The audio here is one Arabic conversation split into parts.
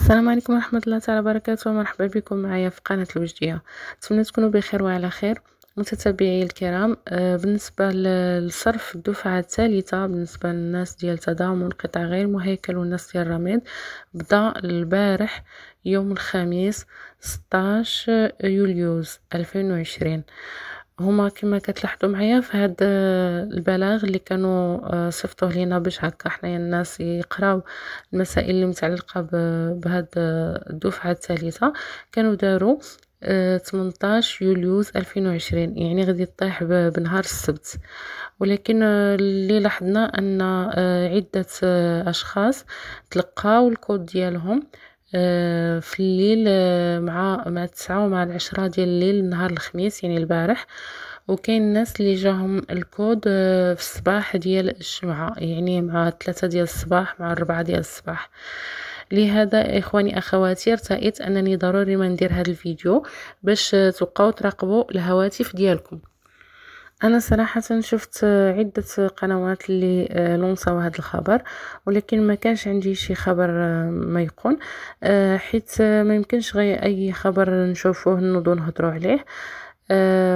السلام عليكم ورحمة الله تعالى وبركاته ومرحبا بكم معايا في قناة الوجدية نتمنى تكونوا بخير وعلى خير متتابعي الكرام آه، بالنسبة لصرف الدفعة الثالثة بالنسبة للناس ديال تضامن قطاع غير مهيكل والناس ديال الرميد بدا البارح يوم الخميس 16 يوليوز 2020 هما كما كتلاحظوا معايا في هذا آه، البلاغ اللي كانوا آه، صيفطوه لينا باش هكا حنايا الناس يقراو المسائل اللي متعلقه بهاد آه، الدفعه الثالثه كانوا داروا 18 يوليوز 2020 يعني غادي يطيح بنهار السبت ولكن اللي لاحظنا ان عده اشخاص تلقاو الكود ديالهم آه، في الليل آه، مع مع التسعة ومع العشرة ديال الليل نهار الخميس يعني البارح وكاين الناس اللي جاهم الكود آه، في الصباح ديال الجمعة يعني مع ثلاثة ديال الصباح مع الربعة ديال الصباح لهذا اخواني اخواتي ارتأيت انني ضروري ما ندير هذا الفيديو باش تبقاو تراقبوا الهواتف ديالكم انا صراحة شفت عدة قنوات اللي آه، لونصاو هذا الخبر ولكن ما كانش عندي شي خبر آه، ما يكون آه، حيت ما يمكنش غير اي خبر نشوفوه نوضو نهضروا عليه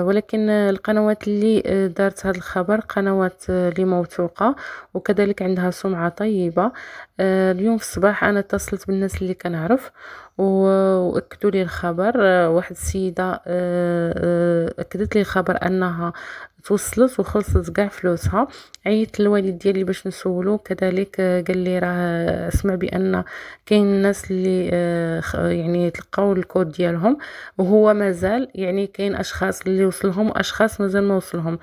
ولكن القنوات اللي دارت هذا الخبر قنوات اللي موثوقة وكذلك عندها سمعة طيبة اليوم في الصباح أنا اتصلت بالناس اللي كنعرف واكدوا لي الخبر واحد السيده آه، آه، اكدت لي الخبر انها توصلت وخلصت كاع فلوسها عيطت للوالد ديالي باش نسولو كذلك آه، قال لي راه سمع بان كاين الناس اللي يعني تلقاو الكود ديالهم وهو مازال يعني كاين اشخاص اللي وصلهم واشخاص مازال ما وصلهم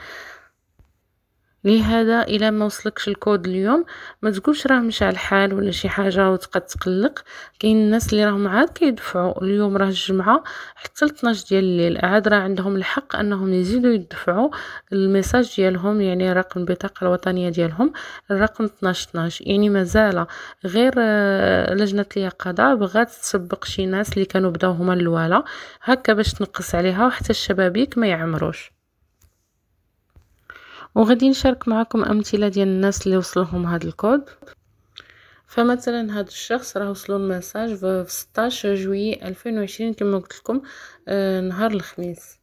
لهذا الا ما وصلكش الكود اليوم ما تقولش راه مشى الحال ولا شي حاجه وتبقى تقلق كاين الناس اللي راهم عاد كيدفعوا اليوم راه الجمعه حتى ل 12 ديال الليل عاد راه عندهم الحق انهم يزيدوا يدفعوا الميساج ديالهم يعني رقم البطاقه الوطنيه ديالهم الرقم 12 12 يعني مازال غير آه، لجنه اليقظه بغات تسبق شي ناس اللي كانوا بداو هما الاولى هكا باش تنقص عليها وحتى الشبابيك ما يعمروش وغادي نشارك معكم امثله ديال الناس اللي وصلهم هذا الكود فمثلا هذا الشخص راه وصلو الميساج في 16 جويي 2020 كما قلت لكم آه، نهار الخميس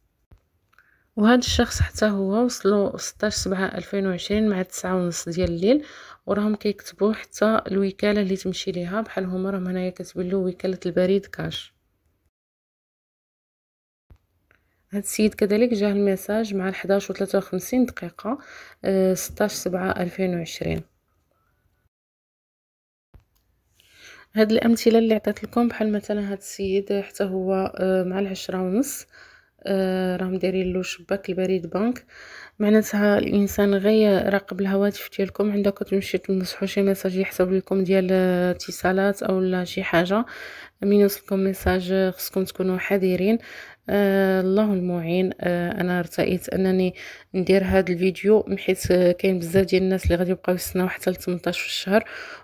وهذا الشخص حتى هو وصلو 16 7 2020 مع 9 ونص ديال الليل وراهم كيكتبوا حتى الوكاله اللي تمشي ليها بحال هما راهم هنايا كاتبين له وكاله البريد كاش هاد السيد كذلك جاه الميساج مع 11 و 53 دقيقه 16 7 2020 هاد الامثله اللي عطيت لكم بحال مثلا هاد السيد حتى هو آه، مع العشرة ونص آه، راهم دايرين له شباك البريد بنك معناتها الانسان غير راقب الهواتف ديالكم عندك تمشي تنصحوا شي ميساج يحسب لكم ديال اتصالات او شي حاجه من يوصلكم ميساج خصكم تكونوا حذرين آه الله المعين آه انا ارتئيت انني ندير هذا الفيديو حيت كاين بزاف ديال الناس اللي غادي يبقاو يستناو حتى ل 18 في الشهر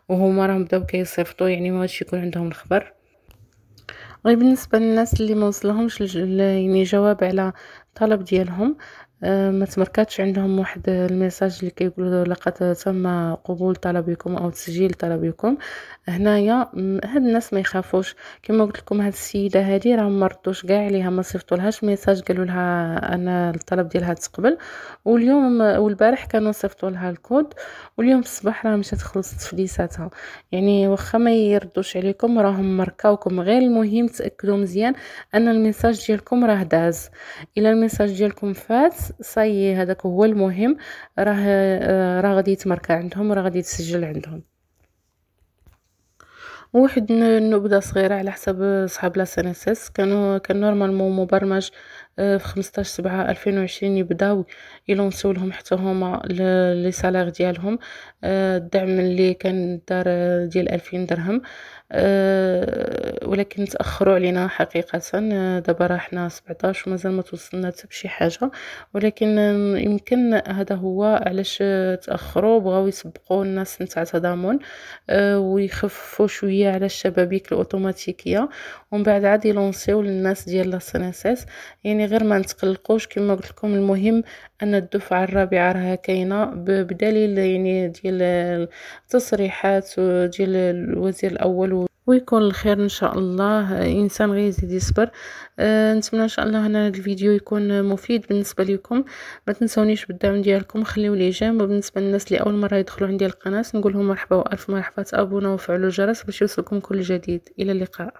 وهما راهم بداو كيصيفطوا يعني ما غاديش يكون عندهم الخبر غير بالنسبة للناس اللي وصلهمش يعني جواب على الطلب ديالهم آه، ما تمركاتش عندهم واحد الميساج اللي كيقولوا لقد تم قبول طلبكم او تسجيل طلبكم هنايا هاد الناس ما يخافوش كما قلت لكم هاد السيده هادي راه ما ردوش كاع عليها ما صيفطوا لهاش ميساج قالوا لها انا الطلب ديالها تقبل واليوم والبارح كانوا صيفطوا لها الكود واليوم في الصباح راه مشات خلصت تفليساتها يعني واخا ما يردوش عليكم راهم مركاوكم غير المهم تاكدوا مزيان ان الميساج ديالكم راه داز الا الميساج ديالكم فات صاي هذاك هو المهم راه آه، راه غادي يتماركا عندهم راه غادي يتسجل عندهم واحد النبذه صغيره على حسب صحاب لا سنسس كانوا كان نورمالمون مبرمج آه، في 15 سبعة 2020 يبداو يلونسو لهم حتى هما لي سالير ديالهم آه، الدعم اللي كان دار ديال 2000 درهم آه، ولكن تاخروا علينا حقيقه آه، دابا راه حنا 17 ومازال ما توصلنا حتى بشي حاجه ولكن آه، يمكن هذا هو علاش تاخروا بغاو يسبقوا الناس نتاع تضامن ويخففوا شويه على الشبابيك الاوتوماتيكيه ومن بعد عاد يلونسيو للناس ديال لاسيناسيس يعني غير ما نتقلقوش كما قلت لكم المهم ان الدفعه الرابعه راها كاينه بدليل يعني ديال التصريحات ديال الوزير الاول ويكون الخير ان شاء الله الانسان غير يزيد يصبر أه نتمنى ان شاء الله ان هذا الفيديو يكون مفيد بالنسبه لكم ما تنسونيش بالدعم ديالكم خليو لي جيم وبالنسبه للناس اللي اول مره يدخلوا عندي القناه نقول لهم مرحبا والف مرحبا تابوناو وفعلوا الجرس باش يوصلكم كل جديد الى اللقاء